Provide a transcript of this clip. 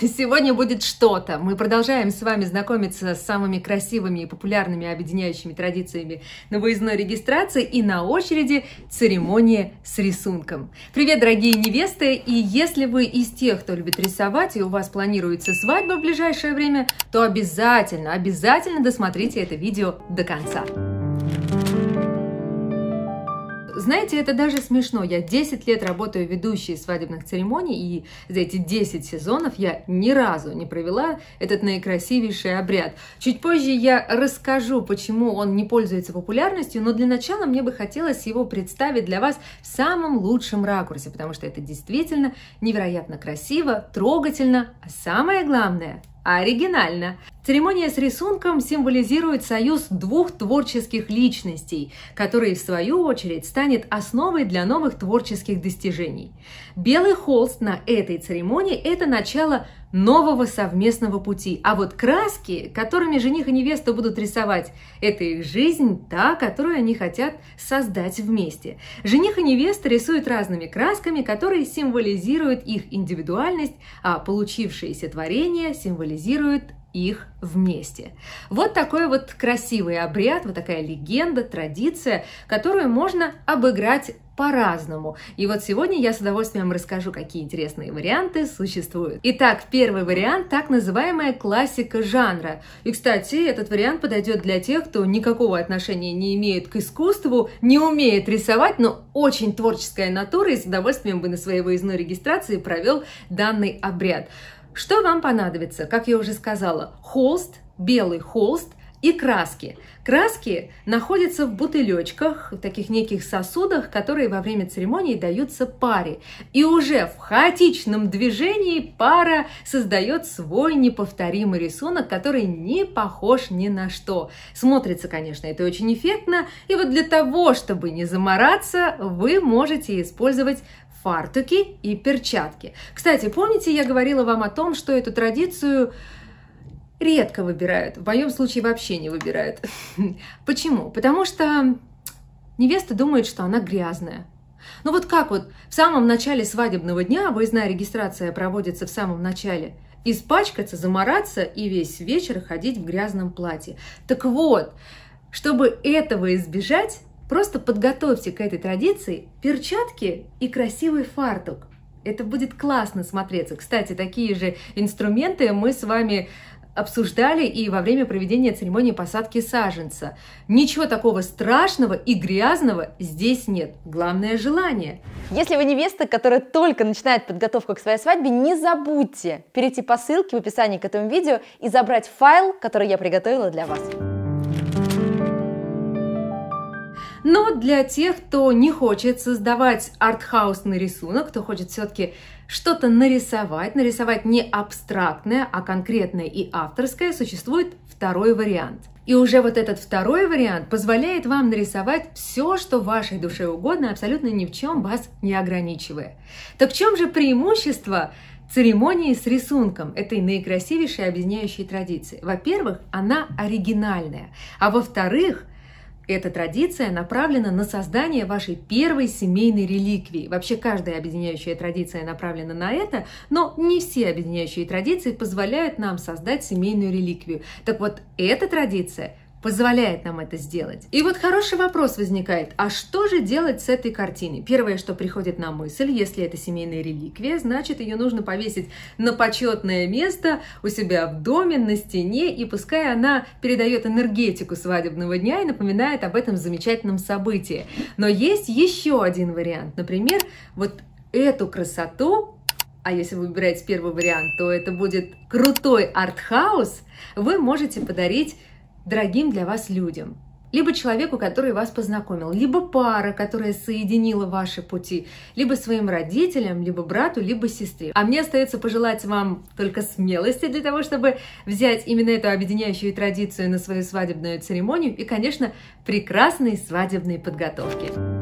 Сегодня будет что-то. Мы продолжаем с вами знакомиться с самыми красивыми и популярными объединяющими традициями на выездной регистрации и на очереди церемония с рисунком. Привет, дорогие невесты! И если вы из тех, кто любит рисовать и у вас планируется свадьба в ближайшее время, то обязательно, обязательно досмотрите это видео до конца. Знаете, это даже смешно. Я 10 лет работаю ведущей свадебных церемоний, и за эти 10 сезонов я ни разу не провела этот наикрасивейший обряд. Чуть позже я расскажу, почему он не пользуется популярностью, но для начала мне бы хотелось его представить для вас в самом лучшем ракурсе, потому что это действительно невероятно красиво, трогательно, а самое главное – Оригинально. Церемония с рисунком символизирует союз двух творческих личностей, который, в свою очередь, станет основой для новых творческих достижений. Белый холст на этой церемонии – это начало нового совместного пути. А вот краски, которыми жених и невеста будут рисовать, это их жизнь, та, которую они хотят создать вместе. Жених и невеста рисуют разными красками, которые символизируют их индивидуальность, а получившееся творение символизирует их вместе. Вот такой вот красивый обряд, вот такая легенда, традиция, которую можно обыграть по-разному. И вот сегодня я с удовольствием расскажу, какие интересные варианты существуют. Итак, первый вариант – так называемая классика жанра. И, кстати, этот вариант подойдет для тех, кто никакого отношения не имеет к искусству, не умеет рисовать, но очень творческая натура и с удовольствием бы на своей выездной регистрации провел данный обряд. Что вам понадобится? Как я уже сказала, холст, белый холст – и краски. Краски находятся в бутылечках, в таких неких сосудах, которые во время церемонии даются паре. И уже в хаотичном движении пара создает свой неповторимый рисунок, который не похож ни на что. Смотрится, конечно, это очень эффектно. И вот для того, чтобы не замораться, вы можете использовать фартуки и перчатки. Кстати, помните, я говорила вам о том, что эту традицию редко выбирают, в моем случае вообще не выбирают. Почему? Потому что невеста думает, что она грязная. Ну вот как вот в самом начале свадебного дня, выездная регистрация проводится в самом начале, испачкаться, замораться и весь вечер ходить в грязном платье. Так вот, чтобы этого избежать, просто подготовьте к этой традиции перчатки и красивый фартук. Это будет классно смотреться. Кстати, такие же инструменты мы с вами обсуждали и во время проведения церемонии посадки саженца. Ничего такого страшного и грязного здесь нет. Главное желание. Если вы невеста, которая только начинает подготовку к своей свадьбе, не забудьте перейти по ссылке в описании к этому видео и забрать файл, который я приготовила для вас. Но для тех, кто не хочет создавать артхаусный рисунок, кто хочет все-таки что-то нарисовать, нарисовать не абстрактное, а конкретное и авторское, существует второй вариант. И уже вот этот второй вариант позволяет вам нарисовать все, что вашей душе угодно, абсолютно ни в чем вас не ограничивая. Так в чем же преимущество церемонии с рисунком этой наикрасивейшей объединяющей традиции? Во-первых, она оригинальная, а во-вторых – эта традиция направлена на создание вашей первой семейной реликвии. Вообще каждая объединяющая традиция направлена на это, но не все объединяющие традиции позволяют нам создать семейную реликвию. Так вот, эта традиция – позволяет нам это сделать. И вот хороший вопрос возникает, а что же делать с этой картиной? Первое, что приходит на мысль, если это семейная реликвия, значит ее нужно повесить на почетное место у себя в доме, на стене, и пускай она передает энергетику свадебного дня и напоминает об этом замечательном событии. Но есть еще один вариант, например, вот эту красоту а если вы выбираете первый вариант, то это будет крутой артхаус, вы можете подарить дорогим для вас людям, либо человеку, который вас познакомил, либо пара, которая соединила ваши пути, либо своим родителям, либо брату, либо сестре. А мне остается пожелать вам только смелости для того, чтобы взять именно эту объединяющую традицию на свою свадебную церемонию и, конечно, прекрасной свадебной подготовки.